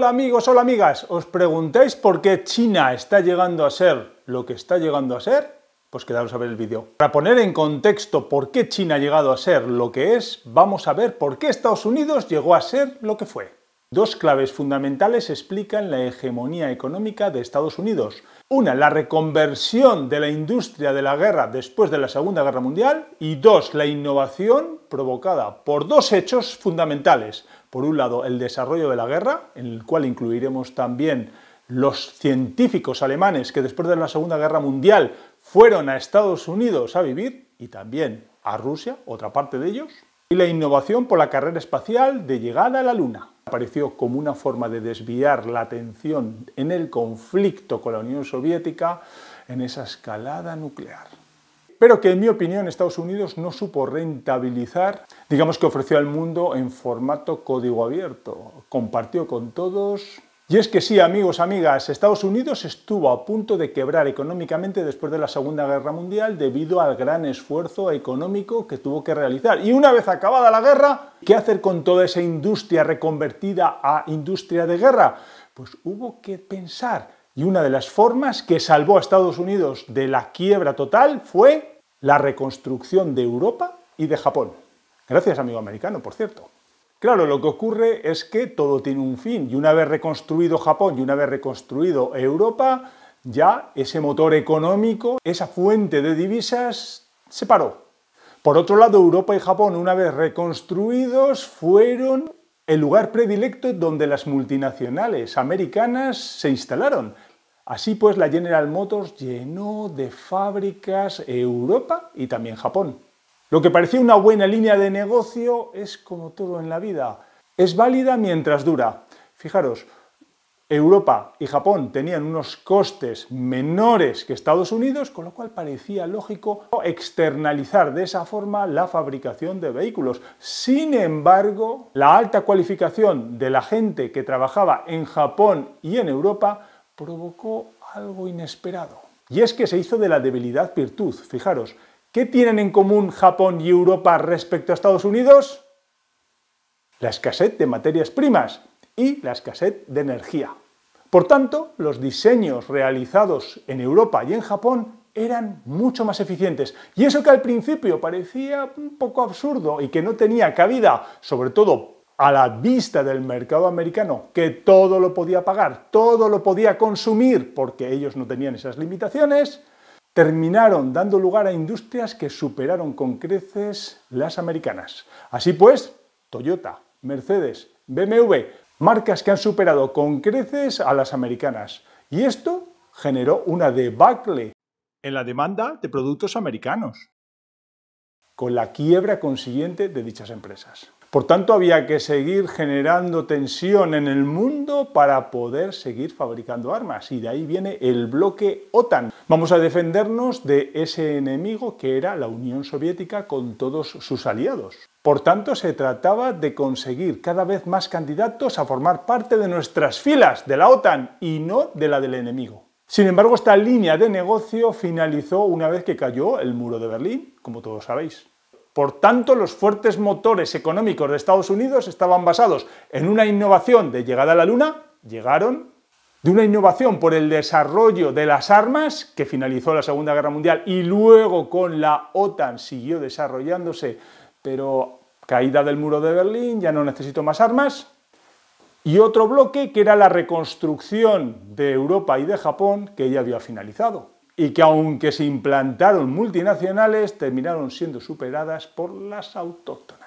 Hola amigos, hola amigas, ¿os preguntáis por qué China está llegando a ser lo que está llegando a ser? Pues quedaros a ver el vídeo. Para poner en contexto por qué China ha llegado a ser lo que es, vamos a ver por qué Estados Unidos llegó a ser lo que fue. Dos claves fundamentales explican la hegemonía económica de Estados Unidos, una, la reconversión de la industria de la guerra después de la Segunda Guerra Mundial y dos, la innovación provocada por dos hechos fundamentales. Por un lado, el desarrollo de la guerra, en el cual incluiremos también los científicos alemanes que después de la Segunda Guerra Mundial fueron a Estados Unidos a vivir y también a Rusia, otra parte de ellos, y la innovación por la carrera espacial de llegada a la Luna apareció como una forma de desviar la atención en el conflicto con la Unión Soviética en esa escalada nuclear. Pero que en mi opinión Estados Unidos no supo rentabilizar, digamos que ofreció al mundo en formato código abierto, compartió con todos y es que sí, amigos, amigas, Estados Unidos estuvo a punto de quebrar económicamente después de la Segunda Guerra Mundial debido al gran esfuerzo económico que tuvo que realizar. Y una vez acabada la guerra, ¿qué hacer con toda esa industria reconvertida a industria de guerra? Pues hubo que pensar. Y una de las formas que salvó a Estados Unidos de la quiebra total fue la reconstrucción de Europa y de Japón. Gracias, amigo americano, por cierto. Claro, lo que ocurre es que todo tiene un fin y una vez reconstruido Japón y una vez reconstruido Europa, ya ese motor económico, esa fuente de divisas, se paró. Por otro lado, Europa y Japón, una vez reconstruidos, fueron el lugar predilecto donde las multinacionales americanas se instalaron. Así pues, la General Motors llenó de fábricas Europa y también Japón. Lo que parecía una buena línea de negocio es como todo en la vida. Es válida mientras dura. Fijaros, Europa y Japón tenían unos costes menores que Estados Unidos, con lo cual parecía lógico externalizar de esa forma la fabricación de vehículos. Sin embargo, la alta cualificación de la gente que trabajaba en Japón y en Europa provocó algo inesperado. Y es que se hizo de la debilidad virtud. Fijaros, ¿Qué tienen en común Japón y Europa respecto a Estados Unidos? La escasez de materias primas y la escasez de energía. Por tanto, los diseños realizados en Europa y en Japón eran mucho más eficientes. Y eso que al principio parecía un poco absurdo y que no tenía cabida, sobre todo a la vista del mercado americano, que todo lo podía pagar, todo lo podía consumir, porque ellos no tenían esas limitaciones, terminaron dando lugar a industrias que superaron con creces las americanas. Así pues, Toyota, Mercedes, BMW, marcas que han superado con creces a las americanas. Y esto generó una debacle en la demanda de productos americanos, con la quiebra consiguiente de dichas empresas. Por tanto, había que seguir generando tensión en el mundo para poder seguir fabricando armas. Y de ahí viene el bloque OTAN. Vamos a defendernos de ese enemigo que era la Unión Soviética con todos sus aliados. Por tanto, se trataba de conseguir cada vez más candidatos a formar parte de nuestras filas, de la OTAN, y no de la del enemigo. Sin embargo, esta línea de negocio finalizó una vez que cayó el muro de Berlín, como todos sabéis. Por tanto, los fuertes motores económicos de Estados Unidos estaban basados en una innovación de llegada a la Luna, llegaron, de una innovación por el desarrollo de las armas, que finalizó la Segunda Guerra Mundial y luego con la OTAN siguió desarrollándose, pero caída del muro de Berlín, ya no necesito más armas, y otro bloque que era la reconstrucción de Europa y de Japón, que ya había finalizado y que aunque se implantaron multinacionales, terminaron siendo superadas por las autóctonas.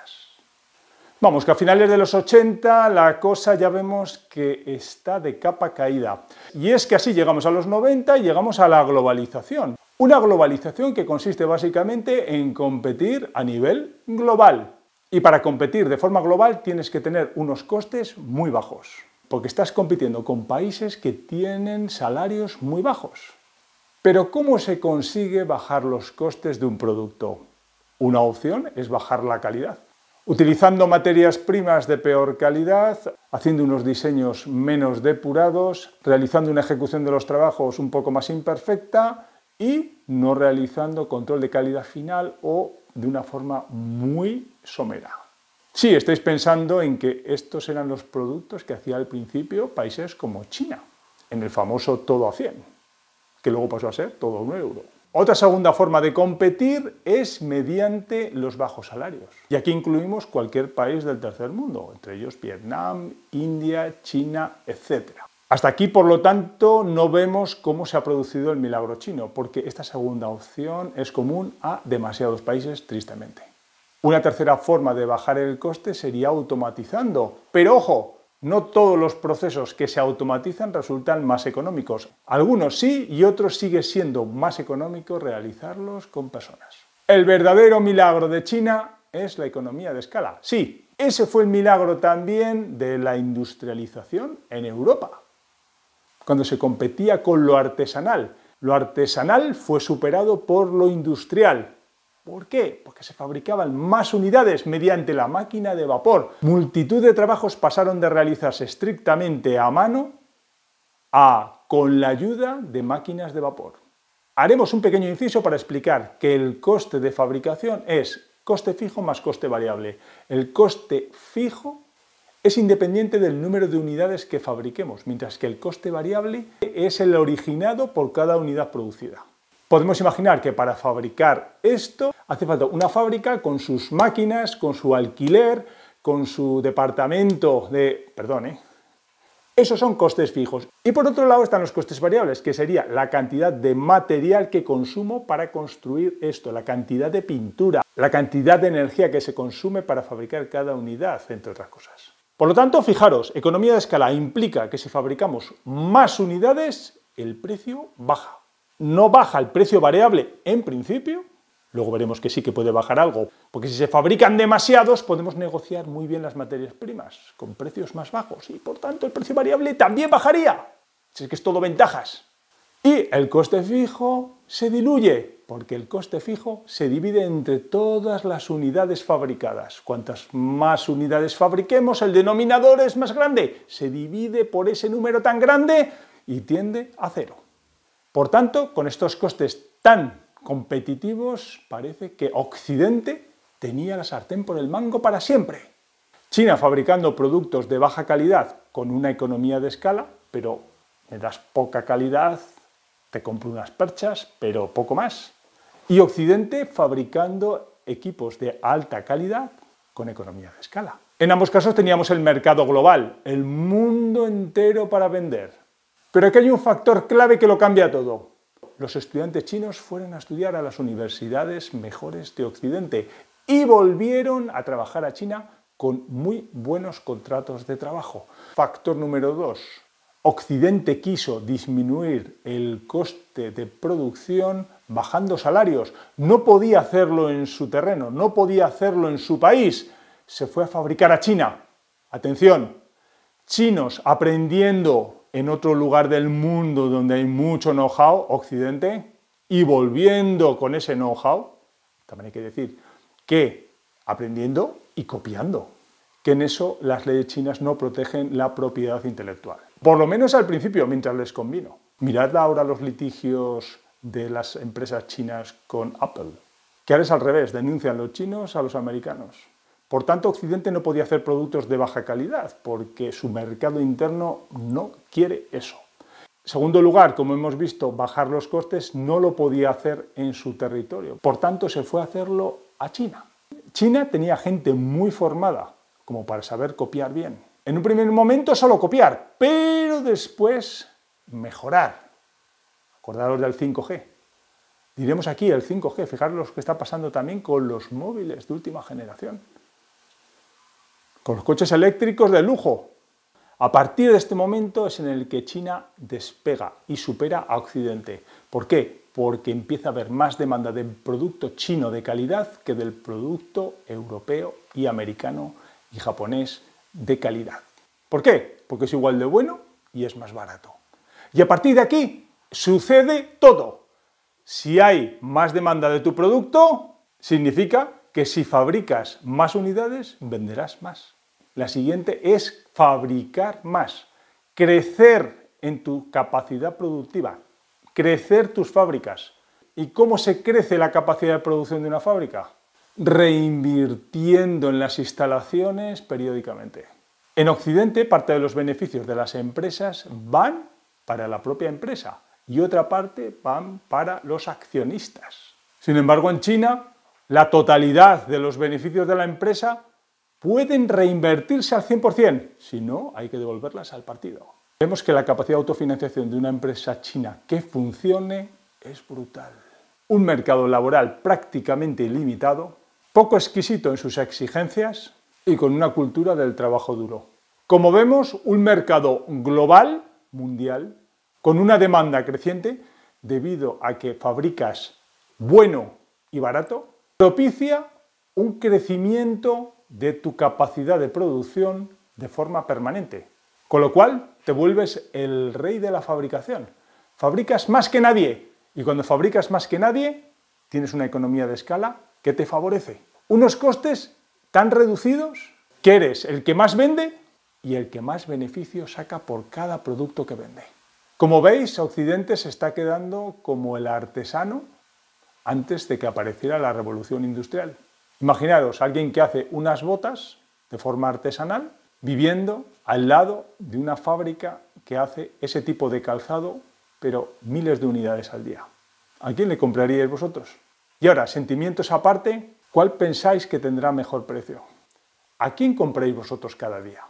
Vamos, que a finales de los 80 la cosa ya vemos que está de capa caída. Y es que así llegamos a los 90 y llegamos a la globalización. Una globalización que consiste básicamente en competir a nivel global. Y para competir de forma global tienes que tener unos costes muy bajos, porque estás compitiendo con países que tienen salarios muy bajos. Pero ¿cómo se consigue bajar los costes de un producto? Una opción es bajar la calidad. Utilizando materias primas de peor calidad, haciendo unos diseños menos depurados, realizando una ejecución de los trabajos un poco más imperfecta y no realizando control de calidad final o de una forma muy somera. sí, estáis pensando en que estos eran los productos que hacía al principio países como China, en el famoso todo a 100 que luego pasó a ser todo un euro. Otra segunda forma de competir es mediante los bajos salarios. Y aquí incluimos cualquier país del tercer mundo, entre ellos Vietnam, India, China, etc. Hasta aquí, por lo tanto, no vemos cómo se ha producido el milagro chino, porque esta segunda opción es común a demasiados países, tristemente. Una tercera forma de bajar el coste sería automatizando. Pero ojo, no todos los procesos que se automatizan resultan más económicos. Algunos sí y otros sigue siendo más económico realizarlos con personas. El verdadero milagro de China es la economía de escala. Sí, ese fue el milagro también de la industrialización en Europa, cuando se competía con lo artesanal. Lo artesanal fue superado por lo industrial ¿Por qué? Porque se fabricaban más unidades mediante la máquina de vapor. Multitud de trabajos pasaron de realizarse estrictamente a mano a con la ayuda de máquinas de vapor. Haremos un pequeño inciso para explicar que el coste de fabricación es coste fijo más coste variable. El coste fijo es independiente del número de unidades que fabriquemos, mientras que el coste variable es el originado por cada unidad producida. Podemos imaginar que para fabricar esto hace falta una fábrica con sus máquinas, con su alquiler, con su departamento de... perdón, ¿eh? Esos son costes fijos. Y por otro lado están los costes variables, que sería la cantidad de material que consumo para construir esto, la cantidad de pintura, la cantidad de energía que se consume para fabricar cada unidad, entre otras cosas. Por lo tanto, fijaros, economía de escala implica que si fabricamos más unidades, el precio baja no baja el precio variable en principio, luego veremos que sí que puede bajar algo, porque si se fabrican demasiados podemos negociar muy bien las materias primas con precios más bajos y por tanto el precio variable también bajaría. Si es que es todo ventajas. Y el coste fijo se diluye, porque el coste fijo se divide entre todas las unidades fabricadas. Cuantas más unidades fabriquemos, el denominador es más grande. Se divide por ese número tan grande y tiende a cero. Por tanto, con estos costes tan competitivos, parece que Occidente tenía la sartén por el mango para siempre. China fabricando productos de baja calidad con una economía de escala, pero me das poca calidad, te compro unas perchas, pero poco más. Y Occidente fabricando equipos de alta calidad con economía de escala. En ambos casos teníamos el mercado global, el mundo entero para vender. Pero aquí hay un factor clave que lo cambia todo. Los estudiantes chinos fueron a estudiar a las universidades mejores de Occidente y volvieron a trabajar a China con muy buenos contratos de trabajo. Factor número dos. Occidente quiso disminuir el coste de producción bajando salarios. No podía hacerlo en su terreno, no podía hacerlo en su país. Se fue a fabricar a China. Atención, chinos aprendiendo en otro lugar del mundo donde hay mucho know-how, Occidente, y volviendo con ese know-how, también hay que decir que aprendiendo y copiando, que en eso las leyes chinas no protegen la propiedad intelectual. Por lo menos al principio, mientras les convino. Mirad ahora los litigios de las empresas chinas con Apple, ¿Qué haces al revés, denuncian los chinos a los americanos. Por tanto, Occidente no podía hacer productos de baja calidad porque su mercado interno no quiere eso. Segundo lugar, como hemos visto, bajar los costes no lo podía hacer en su territorio. Por tanto, se fue a hacerlo a China. China tenía gente muy formada como para saber copiar bien. En un primer momento solo copiar, pero después mejorar. Acordaros del 5G. Diremos aquí el 5G, fijaros lo que está pasando también con los móviles de última generación con los coches eléctricos de lujo. A partir de este momento es en el que China despega y supera a Occidente. ¿Por qué? Porque empieza a haber más demanda del producto chino de calidad que del producto europeo y americano y japonés de calidad. ¿Por qué? Porque es igual de bueno y es más barato. Y a partir de aquí sucede todo. Si hay más demanda de tu producto, significa que si fabricas más unidades, venderás más. La siguiente es fabricar más, crecer en tu capacidad productiva, crecer tus fábricas. ¿Y cómo se crece la capacidad de producción de una fábrica? Reinvirtiendo en las instalaciones periódicamente. En Occidente, parte de los beneficios de las empresas van para la propia empresa y otra parte van para los accionistas. Sin embargo, en China, la totalidad de los beneficios de la empresa pueden reinvertirse al 100%, si no, hay que devolverlas al partido. Vemos que la capacidad de autofinanciación de una empresa china que funcione es brutal. Un mercado laboral prácticamente ilimitado, poco exquisito en sus exigencias y con una cultura del trabajo duro. Como vemos, un mercado global, mundial, con una demanda creciente debido a que fabricas bueno y barato Propicia un crecimiento de tu capacidad de producción de forma permanente, con lo cual te vuelves el rey de la fabricación. Fabricas más que nadie y cuando fabricas más que nadie, tienes una economía de escala que te favorece. Unos costes tan reducidos que eres el que más vende y el que más beneficio saca por cada producto que vende. Como veis, Occidente se está quedando como el artesano antes de que apareciera la revolución industrial. Imaginaros alguien que hace unas botas de forma artesanal viviendo al lado de una fábrica que hace ese tipo de calzado, pero miles de unidades al día. ¿A quién le compraríais vosotros? Y ahora, sentimientos aparte, ¿cuál pensáis que tendrá mejor precio? ¿A quién compráis vosotros cada día?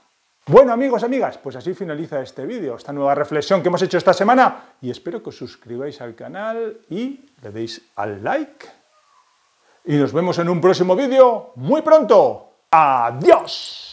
Bueno amigos, amigas, pues así finaliza este vídeo, esta nueva reflexión que hemos hecho esta semana y espero que os suscribáis al canal y le deis al like. Y nos vemos en un próximo vídeo muy pronto. ¡Adiós!